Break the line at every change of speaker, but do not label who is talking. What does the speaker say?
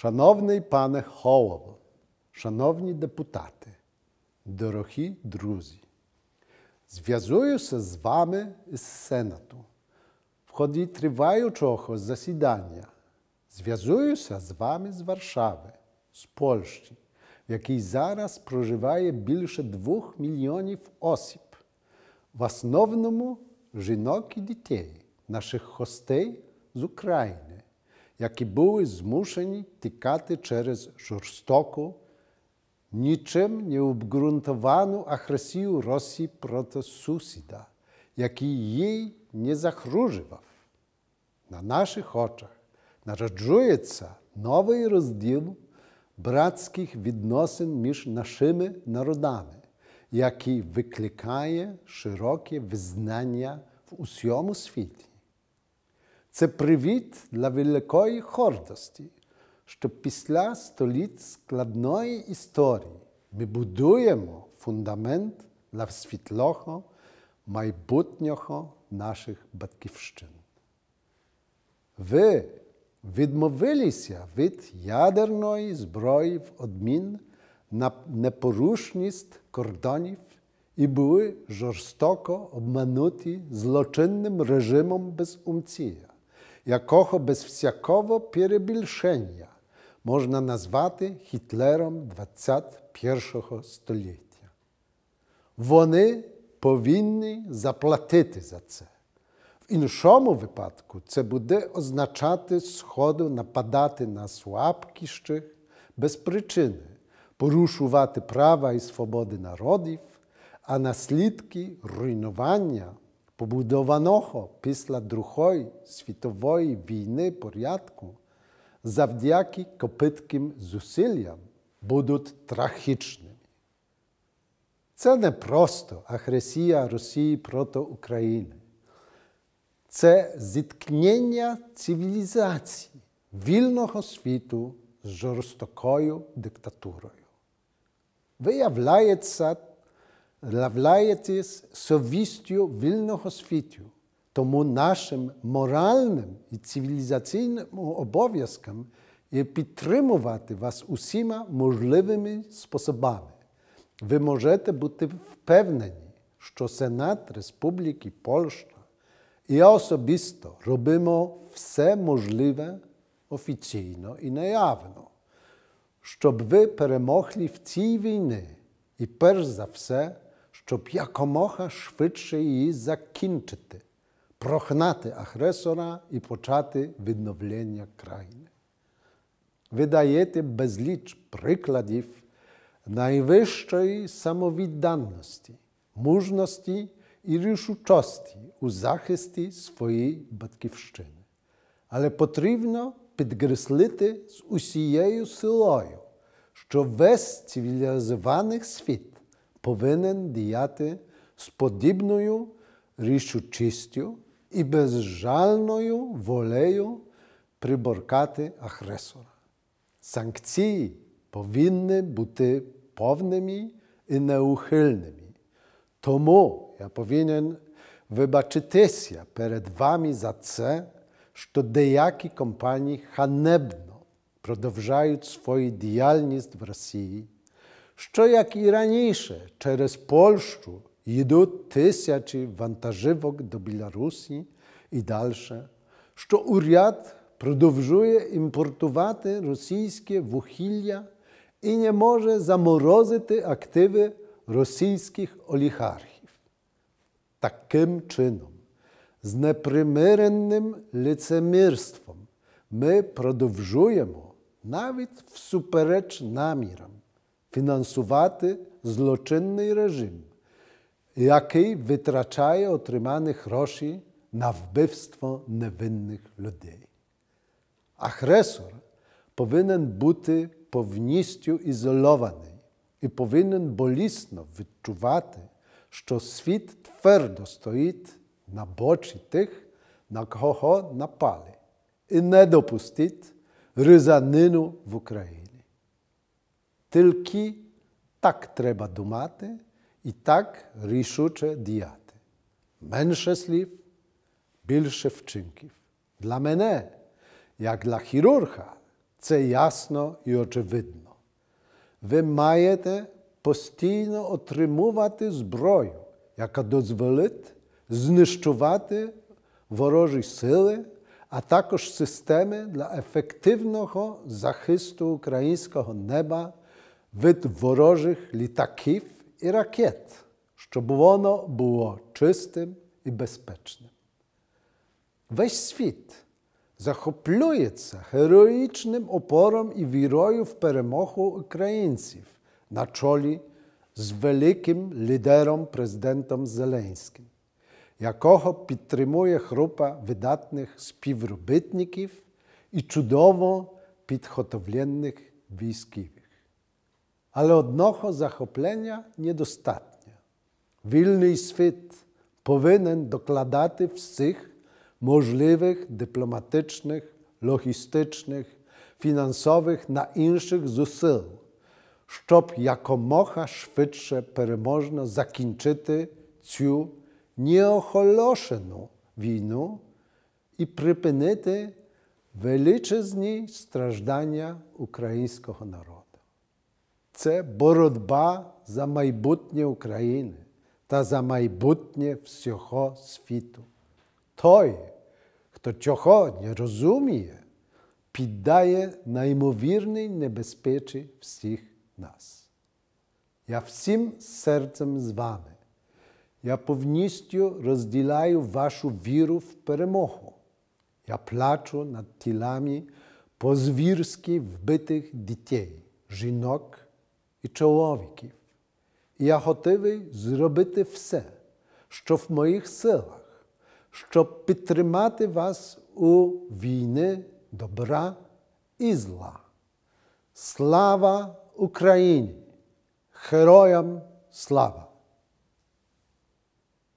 Шановний пане голово, шановні депутати, дорогі друзі, зв'язуюся з вами із Сенату в ході триваючого засідання. Зв'язуюся з вами з Варшави, з Польщі, в якій зараз проживає більше двох мільйонів осіб, в основному жінок і дітей, наших гостей з України які були змушені тікати через жорстоку, нічим не обґрунтовану агресію Росії проти сусіда, який їй не загружував. На наших очах народжується новий розділ братських відносин між нашими народами, який викликає широке визнання в усьому світі. Це привіт для великої гордості, що після століть складної історії ми будуємо фундамент для світлого майбутнього наших батьківщин. Ви відмовилися від ядерної зброї в одмін на непорушність кордонів і були жорстоко обмануті злочинним режимом безумція. якого без всякого перебільшення можна назвати Гітлером 21 століття. Вони повинні заплатити за це. В іншому випадку це буде означати сходу нападати на слабкіших без причини, порушувати права і свободи народів, а наслідки руйнування. побудованого після Другої світової війни порядку, завдяки копитким зусиллям будуть трагічними. Це не просто агресія Росії проти України. Це зіткнення цивілізації вільного світу з жорстокою диктатурою. Виявляється, являєтесь совістю вільного світу. Тому нашим моральним і цивілізаційним обов'язком є підтримувати вас усіма можливими способами. Ви можете бути впевнені, що Сенат Республіки Польща і я особисто робимо все можливе офіційно і наявно, щоб ви перемогли в цій війні і перш за все щоб якомога швидше її закінчити, прохнати агресора і почати відновлення країни. Видаєте безліч прикладів найвищої самовідданості, мужності і рішучості у захисті своєї батьківщини. Але потрібно підгреслити з усією силою, що весь цивілізований світ powinien diati z podobną ryszczością i bez bezżalną woleją przyborkaty agresora. Sankcje powinny być pewnymi i nieuchylnymi. Tomu ja powinien wybaczyć się przed wami za to, że dejaki kompanii hanebno prodowżają swojej działalność w Rosji що як і раніше, через Польщу йдуть тисячі вантажівок до Білорусі і далі, що уряд продовжує імпортувати російське вугілля і не може заморозити активи російських олігархів. Таким чином, з непримиренним лицемірством ми продовжуємо навіть всупереч намірам фінансувати злочинний режим, який витрачає отримані гроші на вбивство невинних людей. Агресор повинен бути повністю ізольований і повинен болісно відчувати, що світ твердо стоїть на бочі тих, на кого напали, і не допустить різанину в Україні. Тільки так треба думати і так рішуче діяти. Менше слів, більше вчинків. Для мене, як для хірурга, це ясно і очевидно. Ви маєте постійно отримувати зброю, яка дозволить знищувати ворожі сили, а також системи для ефективного захисту українського неба. від ворожих літаків і ракет, щоб воно було чистим і безпечним. Весь світ захоплюється героїчним опором і вірою в перемогу українців на чолі з великим лідером президентом Зеленським, якого підтримує група видатних співробітників і чудово підготовлених військів ale odnocho zachoplenia niedostatnie. Wilny swyt powinien dokładaty w tych możliwych dyplomatycznych, logistycznych, finansowych na innych zusył, szczop jako mocha szwytsze peremożno zakinczyty ciu nieocholoszeną winu i przypynyty wyliczyzni strażdania ukraińskiego narodu. це боротьба за майбутнє України та за майбутнє всього світу. Той, хто чого не розуміє, піддає наймовірній небезпечі всіх нас. Я всім серцем з вами. Я повністю розділяю вашу віру в перемогу. Я плачу над тілами по звірськи вбитих дітей, жінок і чоловіків. я готовий зробити все, що в моїх силах, щоб підтримати вас у війни добра і зла. Слава Україні! Героям слава!